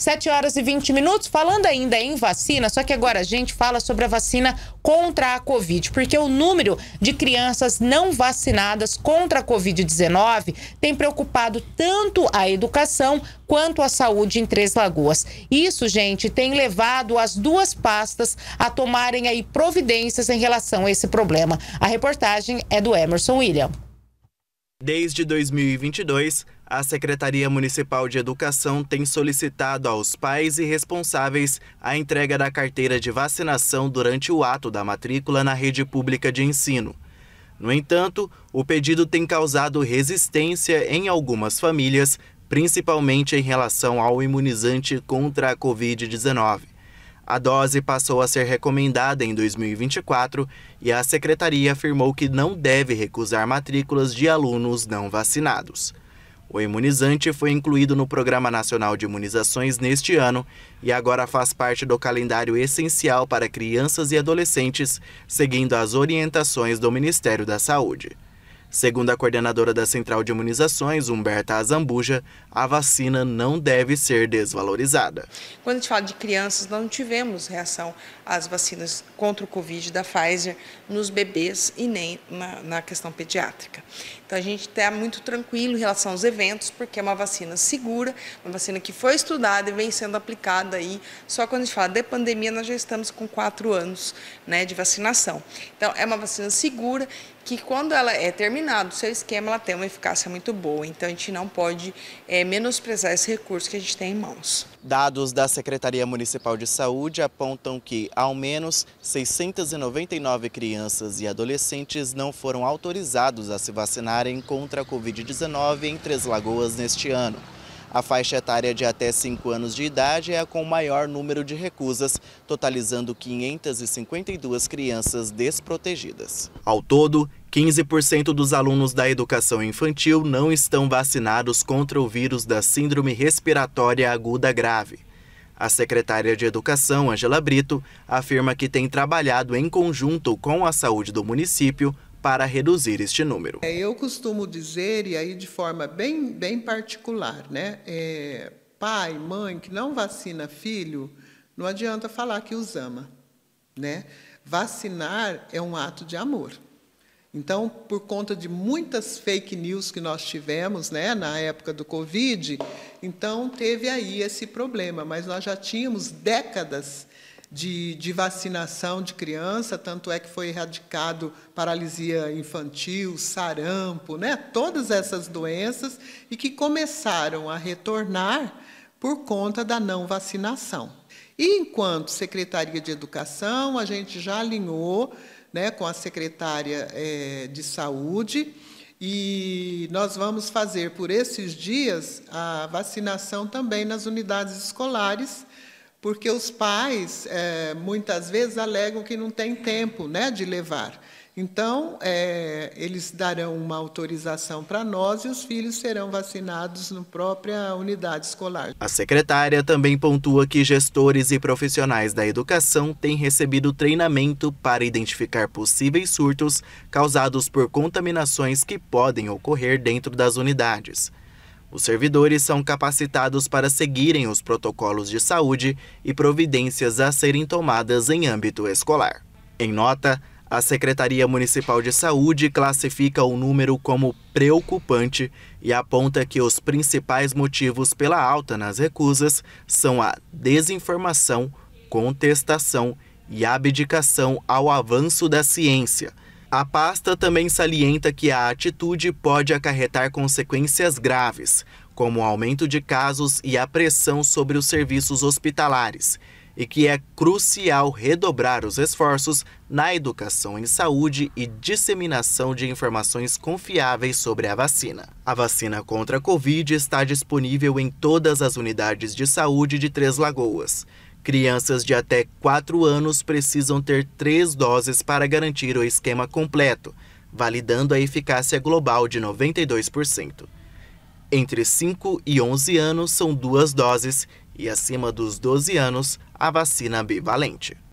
7 horas e 20 minutos, falando ainda em vacina, só que agora a gente fala sobre a vacina contra a Covid, porque o número de crianças não vacinadas contra a Covid-19 tem preocupado tanto a educação quanto a saúde em Três Lagoas. Isso, gente, tem levado as duas pastas a tomarem aí providências em relação a esse problema. A reportagem é do Emerson William. Desde 2022, a Secretaria Municipal de Educação tem solicitado aos pais e responsáveis a entrega da carteira de vacinação durante o ato da matrícula na rede pública de ensino. No entanto, o pedido tem causado resistência em algumas famílias, principalmente em relação ao imunizante contra a Covid-19. A dose passou a ser recomendada em 2024 e a secretaria afirmou que não deve recusar matrículas de alunos não vacinados. O imunizante foi incluído no Programa Nacional de Imunizações neste ano e agora faz parte do calendário essencial para crianças e adolescentes, seguindo as orientações do Ministério da Saúde. Segundo a coordenadora da Central de Imunizações, Humberta Azambuja, a vacina não deve ser desvalorizada. Quando a gente fala de crianças, não tivemos reação às vacinas contra o Covid da Pfizer nos bebês e nem na, na questão pediátrica. Então a gente está muito tranquilo em relação aos eventos, porque é uma vacina segura, uma vacina que foi estudada e vem sendo aplicada aí. Só quando a gente fala de pandemia, nós já estamos com quatro anos né, de vacinação. Então é uma vacina segura que quando ela é terminado o seu esquema, ela tem uma eficácia muito boa. Então a gente não pode é, menosprezar esse recurso que a gente tem em mãos. Dados da Secretaria Municipal de Saúde apontam que ao menos 699 crianças e adolescentes não foram autorizados a se vacinarem contra a Covid-19 em Três Lagoas neste ano. A faixa etária de até 5 anos de idade é a com maior número de recusas, totalizando 552 crianças desprotegidas. Ao todo, 15% dos alunos da educação infantil não estão vacinados contra o vírus da Síndrome Respiratória Aguda Grave. A secretária de Educação, Angela Brito, afirma que tem trabalhado em conjunto com a saúde do município para reduzir este número. É, eu costumo dizer, e aí de forma bem, bem particular, né? É, pai, mãe que não vacina filho, não adianta falar que os ama. Né? Vacinar é um ato de amor. Então, por conta de muitas fake news que nós tivemos né, na época do Covid, então teve aí esse problema, mas nós já tínhamos décadas de, de vacinação de criança, tanto é que foi erradicado paralisia infantil, sarampo, né? todas essas doenças, e que começaram a retornar por conta da não vacinação. E enquanto Secretaria de Educação, a gente já alinhou né, com a secretária é, de Saúde e nós vamos fazer por esses dias a vacinação também nas unidades escolares porque os pais é, muitas vezes alegam que não tem tempo né, de levar. Então, é, eles darão uma autorização para nós e os filhos serão vacinados na própria unidade escolar. A secretária também pontua que gestores e profissionais da educação têm recebido treinamento para identificar possíveis surtos causados por contaminações que podem ocorrer dentro das unidades. Os servidores são capacitados para seguirem os protocolos de saúde e providências a serem tomadas em âmbito escolar. Em nota, a Secretaria Municipal de Saúde classifica o número como preocupante e aponta que os principais motivos pela alta nas recusas são a desinformação, contestação e abdicação ao avanço da ciência a pasta também salienta que a atitude pode acarretar consequências graves, como o aumento de casos e a pressão sobre os serviços hospitalares, e que é crucial redobrar os esforços na educação em saúde e disseminação de informações confiáveis sobre a vacina. A vacina contra a Covid está disponível em todas as unidades de saúde de Três Lagoas. Crianças de até 4 anos precisam ter três doses para garantir o esquema completo, validando a eficácia global de 92%. Entre 5 e 11 anos são duas doses e acima dos 12 anos a vacina bivalente.